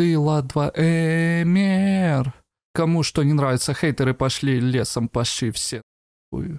остыла два эмер. Кому что не нравится, хейтеры пошли лесом, пошли все. Ой.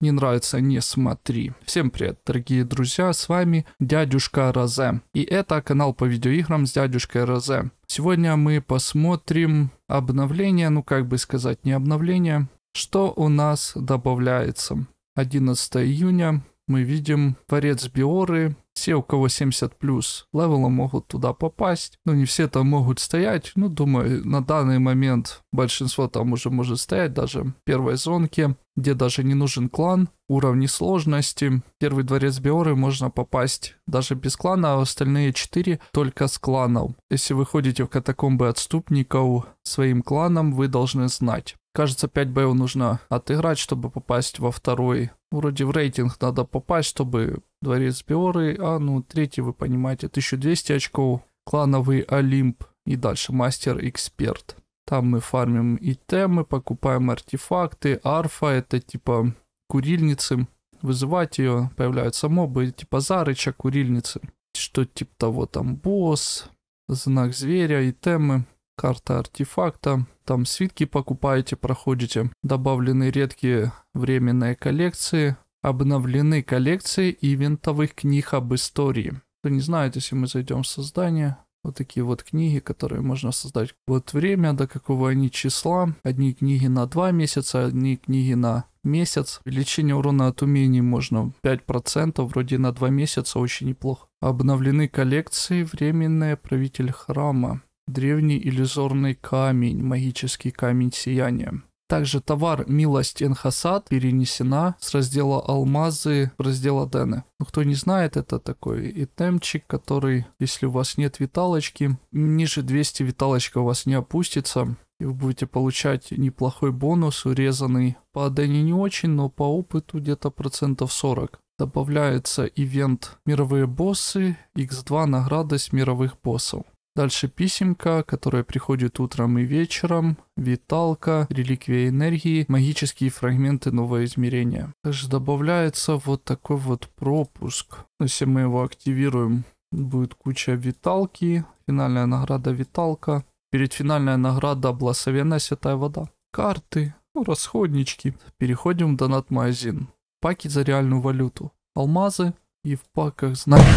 Не нравится, не смотри. Всем привет, дорогие друзья, с вами дядюшка Розе. И это канал по видеоиграм с дядюшкой Розе. Сегодня мы посмотрим обновление, ну как бы сказать, не обновление, что у нас добавляется. 11 июня мы видим Творец Биоры все, у кого 70 плюс левела, могут туда попасть. но ну, не все там могут стоять. Ну, думаю, на данный момент большинство там уже может стоять, даже в первой зонке, где даже не нужен клан, уровни сложности. Первый дворец Биоры можно попасть даже без клана, а остальные четыре только с кланом. Если вы ходите в катакомбы отступников своим кланом, вы должны знать кажется, 5 боев нужно отыграть, чтобы попасть во второй. Вроде в рейтинг надо попасть, чтобы дворец Биоры, а ну третий, вы понимаете, 1200 очков, клановый Олимп и дальше мастер-эксперт. Там мы фармим итемы покупаем артефакты, арфа, это типа курильницы, вызывать ее, появляются мобы, типа зарыча, курильницы, что типа того там босс, знак зверя итемы карта артефакта. Там свитки покупаете, проходите. Добавлены редкие временные коллекции. Обновлены коллекции и винтовых книг об истории. Кто не знает, если мы зайдем в создание, вот такие вот книги, которые можно создать. Вот время, до какого они числа. Одни книги на 2 месяца, одни книги на месяц. Увеличение урона от умений можно 5%, вроде на 2 месяца, очень неплохо. Обновлены коллекции, временные, правитель храма древний иллюзорный камень, магический камень сияния. Также товар «Милость Энхасад» перенесена с раздела «Алмазы» в раздел «Адены». Ну, кто не знает, это такой итемчик, который, если у вас нет виталочки, ниже 200 виталочка у вас не опустится, и вы будете получать неплохой бонус, урезанный по Адене не очень, но по опыту где-то процентов 40. Добавляется ивент «Мировые боссы», x2 награда с мировых боссов. Дальше писемка, которая приходит утром и вечером, виталка, реликвия энергии, магические фрагменты нового измерения. Также добавляется вот такой вот пропуск. Ну, если мы его активируем, будет куча виталки, финальная награда виталка. Перед финальная награда благословенная святая вода. Карты, ну, расходнички. Переходим в донат-магазин. Паки за реальную валюту. Алмазы и в паках знаки.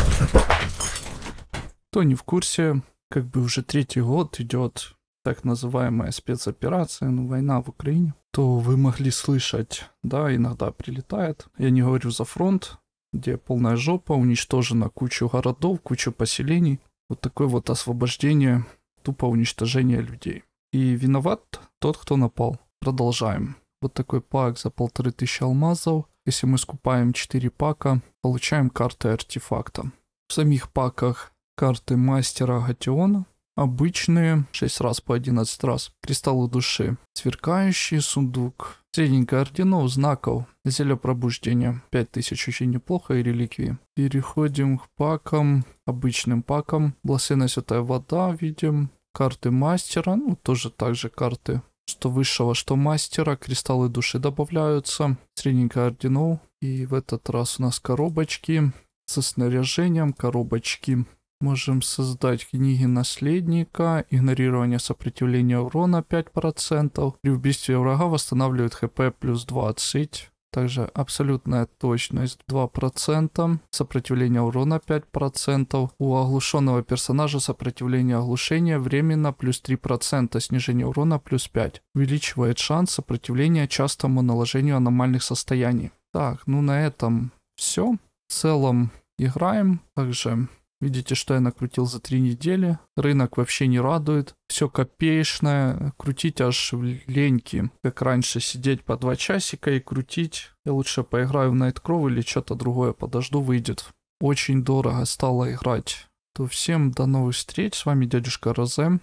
Кто не в курсе, как бы уже третий год идет так называемая спецоперация, ну, война в Украине, то вы могли слышать, да, иногда прилетает. Я не говорю за фронт, где полная жопа, уничтожена куча городов, куча поселений. Вот такое вот освобождение, тупо уничтожение людей. И виноват тот, кто напал. Продолжаем. Вот такой пак за полторы тысячи алмазов. Если мы скупаем 4 пака, получаем карты артефакта. В самих паках карты мастера Гатиона. Обычные, 6 раз по 11 раз. Кристаллы души. Сверкающий сундук. Средненько орденов, знаков. Зелье пробуждения. 5000 очень неплохо и реликвии. Переходим к пакам. Обычным пакам. Бласына Святая Вода видим. Карты мастера. Ну, тоже так же карты что высшего, что мастера, кристаллы души добавляются, средненько орденов. И в этот раз у нас коробочки со снаряжением, коробочки Можем создать книги наследника, игнорирование сопротивления урона 5%. При убийстве врага восстанавливает хп плюс 20. Также абсолютная точность 2%, сопротивление урона 5%, у оглушенного персонажа сопротивление оглушения временно плюс 3%, снижение урона плюс 5. Увеличивает шанс сопротивления частому наложению аномальных состояний. Так, ну на этом все. В целом играем. Также Видите, что я накрутил за три недели. Рынок вообще не радует. Все копеечное. Крутить аж леньки. Как раньше сидеть по два часика и крутить. Я лучше поиграю в Найткров или что-то другое подожду, выйдет. Очень дорого стало играть. То всем до новых встреч. С вами дядюшка Розем.